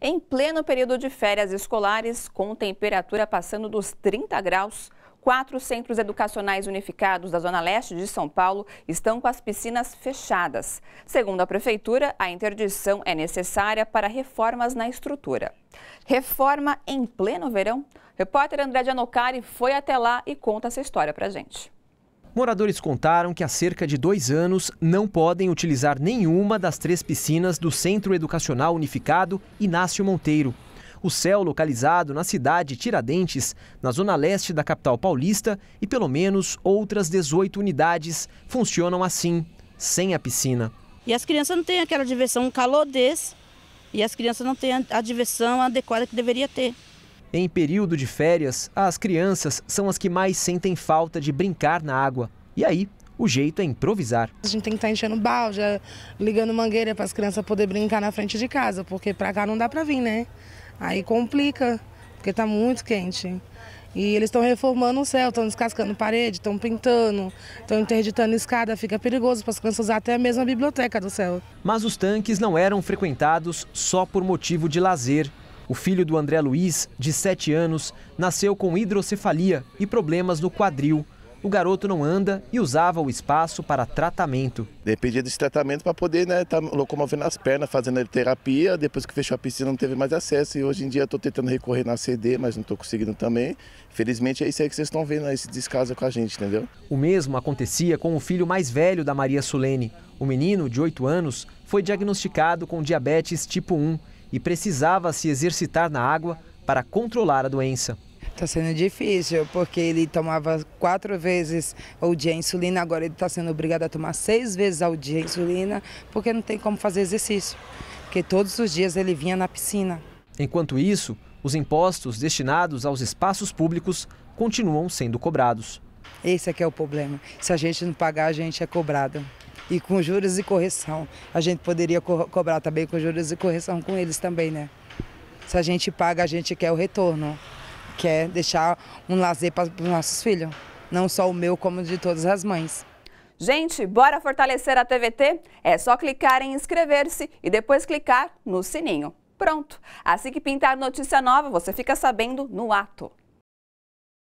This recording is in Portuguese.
em pleno período de férias escolares, com temperatura passando dos 30 graus, quatro centros educacionais unificados da Zona Leste de São Paulo estão com as piscinas fechadas. Segundo a Prefeitura, a interdição é necessária para reformas na estrutura. Reforma em pleno verão? repórter André Gianocari foi até lá e conta essa história a gente. Moradores contaram que há cerca de dois anos não podem utilizar nenhuma das três piscinas do Centro Educacional Unificado Inácio Monteiro. O céu, localizado na cidade Tiradentes, na zona leste da capital paulista, e pelo menos outras 18 unidades funcionam assim, sem a piscina. E as crianças não têm aquela diversão, um calor desse, e as crianças não têm a diversão adequada que deveria ter. Em período de férias, as crianças são as que mais sentem falta de brincar na água. E aí, o jeito é improvisar. A gente tem que estar tá enchendo balde, é, ligando mangueira para as crianças poder brincar na frente de casa, porque para cá não dá para vir, né? Aí complica, porque está muito quente. E eles estão reformando o céu, estão descascando parede, estão pintando, estão interditando escada, fica perigoso para as crianças usar até mesmo a biblioteca do céu. Mas os tanques não eram frequentados só por motivo de lazer. O filho do André Luiz, de 7 anos, nasceu com hidrocefalia e problemas no quadril. O garoto não anda e usava o espaço para tratamento. Dependia desse tratamento para poder estar né, tá locomovendo as pernas, fazendo terapia. Depois que fechou a piscina, não teve mais acesso. E hoje em dia estou tentando recorrer na CD, mas não estou conseguindo também. Felizmente é isso aí que vocês estão vendo, esse descaso com a gente, entendeu? O mesmo acontecia com o filho mais velho da Maria Sulene. O menino, de 8 anos, foi diagnosticado com diabetes tipo 1 e precisava se exercitar na água para controlar a doença. Está sendo difícil, porque ele tomava quatro vezes ao dia insulina, agora ele está sendo obrigado a tomar seis vezes ao dia insulina, porque não tem como fazer exercício, porque todos os dias ele vinha na piscina. Enquanto isso, os impostos destinados aos espaços públicos continuam sendo cobrados. Esse é que é o problema. Se a gente não pagar, a gente é cobrado e com juros e correção. A gente poderia co cobrar também com juros e correção com eles também, né? Se a gente paga, a gente quer o retorno, quer deixar um lazer para os nossos filhos, não só o meu, como de todas as mães. Gente, bora fortalecer a TVT? É só clicar em inscrever-se e depois clicar no sininho. Pronto! Assim que pintar notícia nova, você fica sabendo no ato.